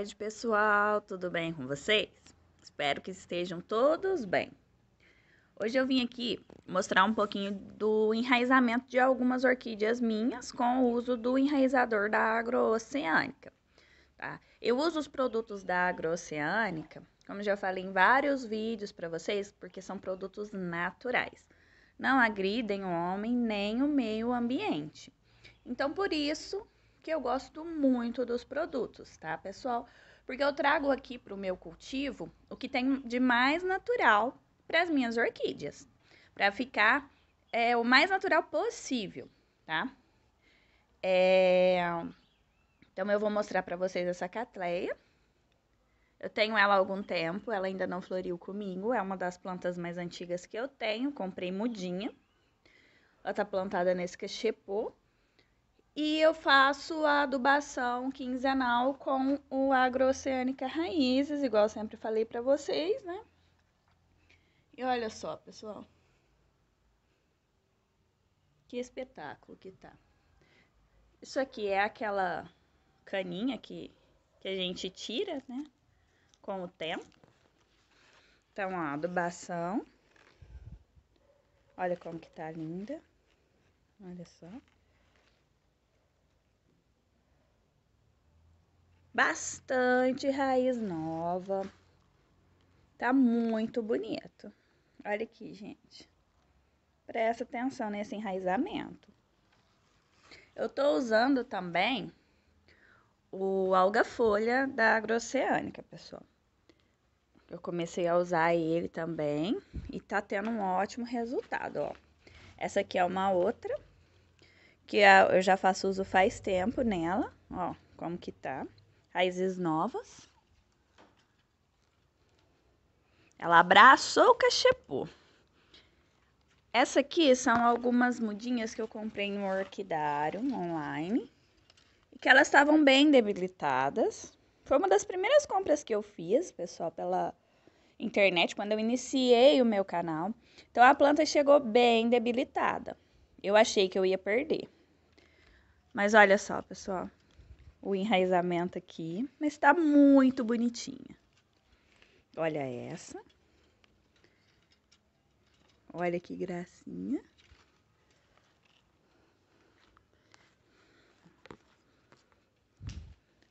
tarde, pessoal. Tudo bem com vocês? Espero que estejam todos bem. Hoje eu vim aqui mostrar um pouquinho do enraizamento de algumas orquídeas minhas com o uso do enraizador da agrooceânica. Tá? Eu uso os produtos da agrooceânica, como já falei em vários vídeos para vocês, porque são produtos naturais. Não agridem o homem nem o meio ambiente. Então, por isso que eu gosto muito dos produtos, tá, pessoal? Porque eu trago aqui para o meu cultivo o que tem de mais natural para as minhas orquídeas, para ficar é, o mais natural possível, tá? É... Então, eu vou mostrar para vocês essa catleia. Eu tenho ela há algum tempo, ela ainda não floriu comigo, é uma das plantas mais antigas que eu tenho, comprei mudinha. Ela tá plantada nesse cachepô, e eu faço a adubação quinzenal com o Agrooceânica Raízes, igual sempre falei para vocês, né? E olha só, pessoal. Que espetáculo que tá. Isso aqui é aquela caninha que, que a gente tira, né? Com o tempo. Então, tá ó, adubação. Olha como que tá linda. Olha só. bastante raiz nova. Tá muito bonito. Olha aqui, gente. Presta atenção nesse enraizamento. Eu tô usando também o alga-folha da agroceânica, pessoal. Eu comecei a usar ele também e tá tendo um ótimo resultado, ó. Essa aqui é uma outra, que é, eu já faço uso faz tempo nela, ó, como que tá raízes novas. Ela abraçou o cachepô. Essa aqui são algumas mudinhas que eu comprei no orquidário online. E que elas estavam bem debilitadas. Foi uma das primeiras compras que eu fiz, pessoal, pela internet, quando eu iniciei o meu canal. Então a planta chegou bem debilitada. Eu achei que eu ia perder. Mas olha só, pessoal o enraizamento aqui, mas tá muito bonitinha. Olha essa. Olha que gracinha.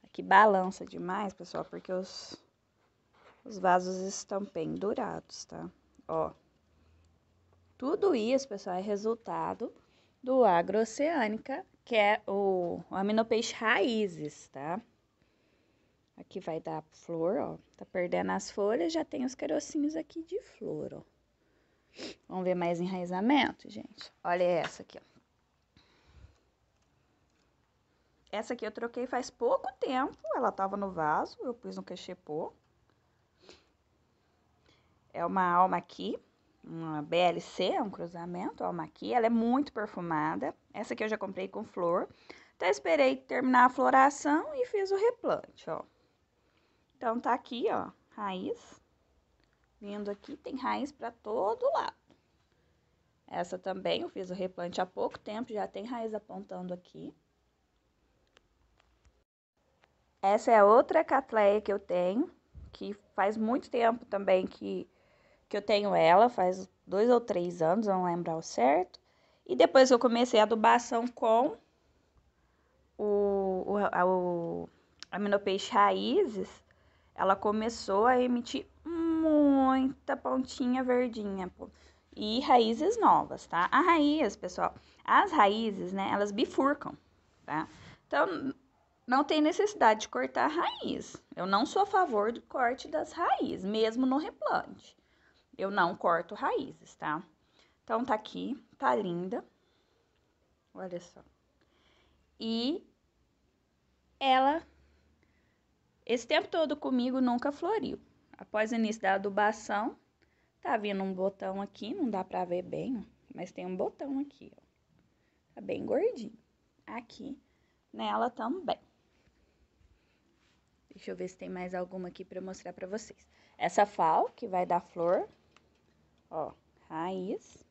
Aqui balança demais, pessoal, porque os, os vasos estão pendurados, tá? Ó. Tudo isso, pessoal, é resultado do Agroceânica que é o, o aminopeixe raízes, tá? Aqui vai dar flor, ó. Tá perdendo as folhas, já tem os carocinhos aqui de flor, ó. Vamos ver mais enraizamento, gente. Olha essa aqui, ó. Essa aqui eu troquei faz pouco tempo. Ela tava no vaso, eu pus no cachepô. É uma alma aqui uma BLC, é um cruzamento, ó, uma aqui, ela é muito perfumada. Essa aqui eu já comprei com flor. Até então, esperei terminar a floração e fiz o replante, ó. Então, tá aqui, ó, raiz. Vindo aqui, tem raiz pra todo lado. Essa também eu fiz o replante há pouco tempo, já tem raiz apontando aqui. Essa é outra catleia que eu tenho, que faz muito tempo também que que eu tenho ela faz dois ou três anos, não lembro ao certo. E depois eu comecei a adubação com o, o, a, o aminopeixe raízes, ela começou a emitir muita pontinha verdinha. E raízes novas, tá? A raiz, pessoal, as raízes, né, elas bifurcam, tá? Então, não tem necessidade de cortar a raiz. Eu não sou a favor do corte das raízes, mesmo no replante eu não corto raízes, tá? Então, tá aqui, tá linda. Olha só. E ela, esse tempo todo comigo, nunca floriu. Após o início da adubação, tá vindo um botão aqui, não dá pra ver bem, mas tem um botão aqui, ó. Tá bem gordinho. Aqui, nela também. Deixa eu ver se tem mais alguma aqui para mostrar para vocês. Essa fal, que vai dar flor, Ó, raiz.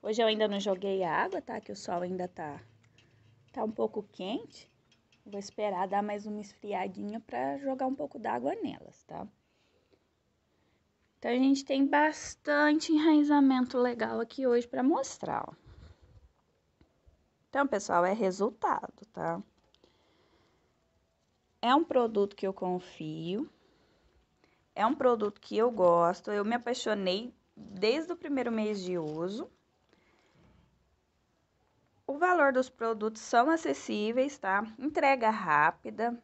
Hoje eu ainda não joguei água, tá? Que o sol ainda tá, tá um pouco quente. Vou esperar dar mais uma esfriadinha pra jogar um pouco d'água nelas, tá? Então, a gente tem bastante enraizamento legal aqui hoje pra mostrar, ó. Então, pessoal, é resultado, tá? É um produto que eu confio. É um produto que eu gosto. Eu me apaixonei desde o primeiro mês de uso. O valor dos produtos são acessíveis, tá? Entrega rápida.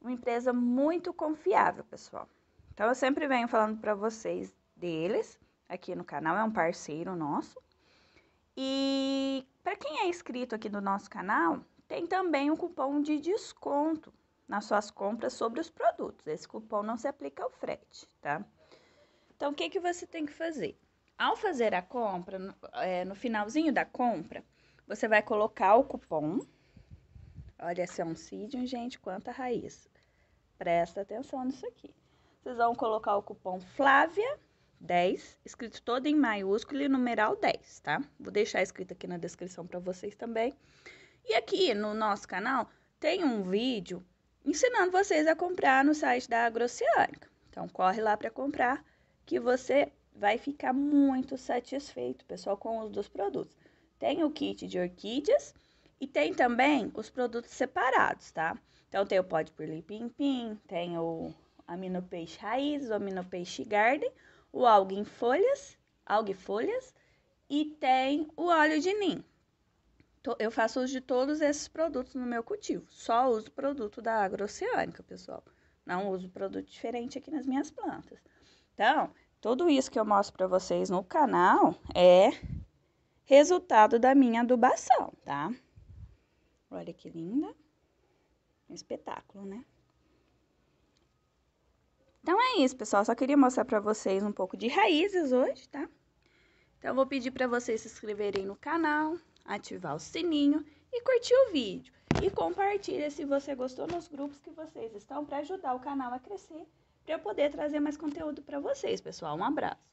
Uma empresa muito confiável, pessoal. Então eu sempre venho falando para vocês deles aqui no canal, é um parceiro nosso. E para quem é inscrito aqui do nosso canal, tem também um cupom de desconto nas suas compras sobre os produtos. Esse cupom não se aplica ao frete, tá? Então, o que, que você tem que fazer? Ao fazer a compra, no, é, no finalzinho da compra, você vai colocar o cupom. Olha esse é um sídio, gente, quanta raiz. Presta atenção nisso aqui. Vocês vão colocar o cupom Flávia 10, escrito todo em maiúsculo e numeral 10, tá? Vou deixar escrito aqui na descrição para vocês também. E aqui no nosso canal tem um vídeo ensinando vocês a comprar no site da Agroceânica. Então corre lá para comprar que você vai ficar muito satisfeito, pessoal, com os dos produtos. Tem o kit de orquídeas e tem também os produtos separados, tá? Então tem o pod por lipimpim, tem o amino peixe raiz, o amino peixe garden, o alga em folhas, alga folhas e tem o óleo de ninho. Eu faço uso de todos esses produtos no meu cultivo. Só uso produto da Agrooceânica, pessoal. Não uso produto diferente aqui nas minhas plantas. Então, tudo isso que eu mostro para vocês no canal é resultado da minha adubação, tá? Olha que linda. Um espetáculo, né? Então é isso, pessoal. Só queria mostrar para vocês um pouco de raízes hoje, tá? Então eu vou pedir para vocês se inscreverem no canal, ativar o sininho e curtir o vídeo. E compartilha se você gostou nos grupos que vocês estão para ajudar o canal a crescer para eu poder trazer mais conteúdo para vocês, pessoal. Um abraço.